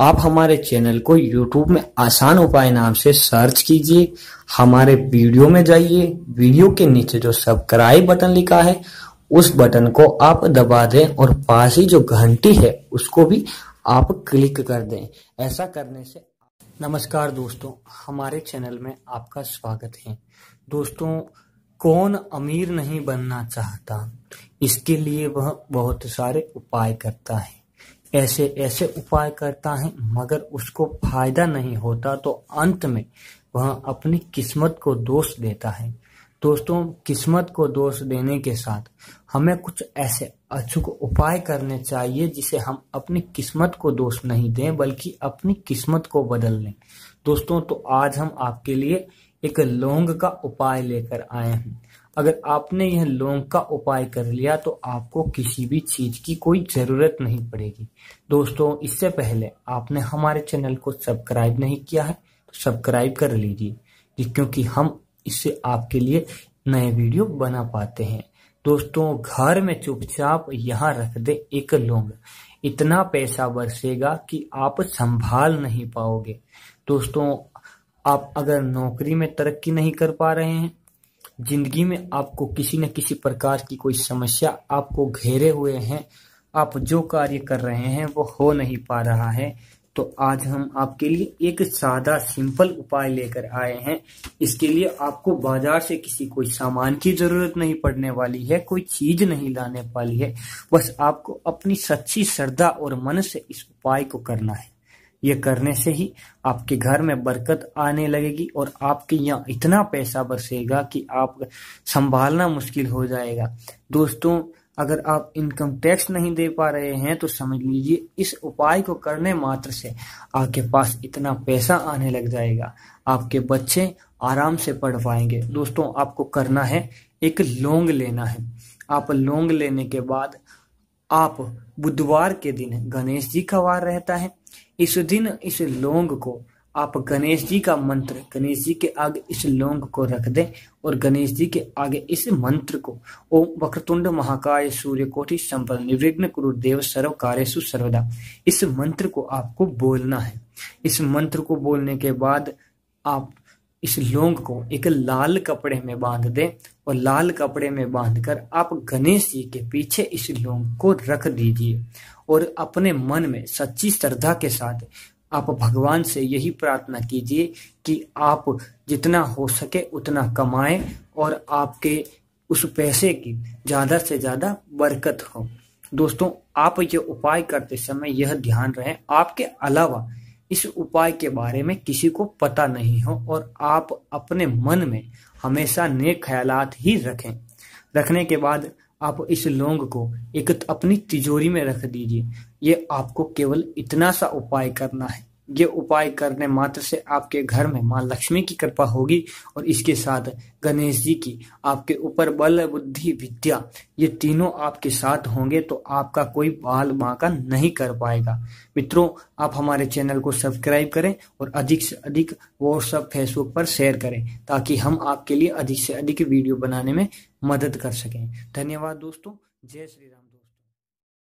आप हमारे चैनल को यूट्यूब में आसान उपाय नाम से सर्च कीजिए हमारे वीडियो में जाइए वीडियो के नीचे जो सब्सक्राइब बटन लिखा है उस बटन को आप दबा दें और पास ही जो घंटी है उसको भी आप क्लिक कर दें ऐसा करने से नमस्कार दोस्तों हमारे चैनल में आपका स्वागत है दोस्तों कौन अमीर नहीं बनना चाहता इसके लिए वह बहुत सारे उपाय करता है ऐसे ऐसे उपाय करता है मगर उसको फायदा नहीं होता तो अंत में वह अपनी किस्मत को दोष देता है दोस्तों किस्मत को दोष देने के साथ हमें कुछ ऐसे अचूक उपाय करने चाहिए जिसे हम अपनी किस्मत को दोष नहीं दें बल्कि अपनी किस्मत को बदल लें दोस्तों तो आज हम आपके लिए एक लौंग का उपाय लेकर आए हैं अगर आपने यह लौंग का उपाय कर लिया तो आपको किसी भी चीज की कोई जरूरत नहीं पड़ेगी दोस्तों इससे पहले आपने हमारे चैनल को सब्सक्राइब नहीं किया है तो सब्सक्राइब कर लीजिए क्योंकि हम इससे आपके लिए नए वीडियो बना पाते हैं दोस्तों घर में चुपचाप यहाँ रख दे एक लौंग इतना पैसा बरसेगा कि आप संभाल नहीं पाओगे दोस्तों आप अगर नौकरी में तरक्की नहीं कर पा रहे हैं जिंदगी में आपको किसी न किसी प्रकार की कोई समस्या आपको घेरे हुए हैं आप जो कार्य कर रहे हैं वो हो नहीं पा रहा है तो आज हम आपके लिए एक सादा सिंपल उपाय लेकर आए हैं इसके लिए आपको बाजार से किसी कोई सामान की जरूरत नहीं पड़ने वाली है कोई चीज नहीं लाने वाली है बस आपको अपनी सच्ची श्रद्धा और मन से इस उपाय को करना है ये करने से ही आपके घर में बरकत आने लगेगी और आपके यहाँ इतना पैसा बसेगा कि आप संभालना मुश्किल हो जाएगा दोस्तों अगर आप इनकम टैक्स नहीं दे पा रहे हैं तो समझ लीजिए इस उपाय को करने मात्र से आपके पास इतना पैसा आने लग जाएगा आपके बच्चे आराम से पढ़ पाएंगे दोस्तों आपको करना है एक लोंग लेना है आप लोंग लेने के बाद आप बुधवार के दिन गणेश जी का वार रहता है इस दिन इस लौंग को आप गणेश जी का मंत्र गणेश जी के आगे इस लौंग को रख दें और गणेश जी के आगे इस मंत्र को ओम वक्रतुंड महाकाय सूर्य कोटि संपद निर्विघ्न कुरु देव सर्व कार्य सर्वदा इस मंत्र को आपको बोलना है इस मंत्र को बोलने के बाद आप इस लौंग को एक लाल कपड़े में बांध दें और लाल कपड़े में बांधकर आप गणेश जी के पीछे इस लोंग को रख दीजिए और अपने मन में सच्ची श्रद्धा के साथ आप भगवान से यही प्रार्थना कीजिए कि आप जितना हो सके उतना कमाएं और आपके उस पैसे की ज़्यादा से ज़्यादा बरकत हो दोस्तों आप ये उपाय करते समय यह ध्यान रहे आपके अलावा इस उपाय के बारे में किसी को पता नहीं हो और आप अपने मन में हमेशा नेक ख्याल ही रखें रखने के बाद आप इस लौंग को एक अपनी तिजोरी में रख दीजिए ये आपको केवल इतना सा उपाय करना है ये उपाय करने मात्र से आपके घर में माँ लक्ष्मी की कृपा होगी और इसके साथ गणेश जी की आपके ऊपर बल बुद्धि विद्या ये तीनों आपके साथ होंगे तो आपका कोई बाल बांका नहीं कर पाएगा मित्रों आप हमारे चैनल को सब्सक्राइब करें और अधिक से अधिक व्हाट्सअप फेसबुक पर शेयर करें ताकि हम आपके लिए अधिक से अधिक वीडियो बनाने में मदद कर सकें धन्यवाद दोस्तों जय श्री राम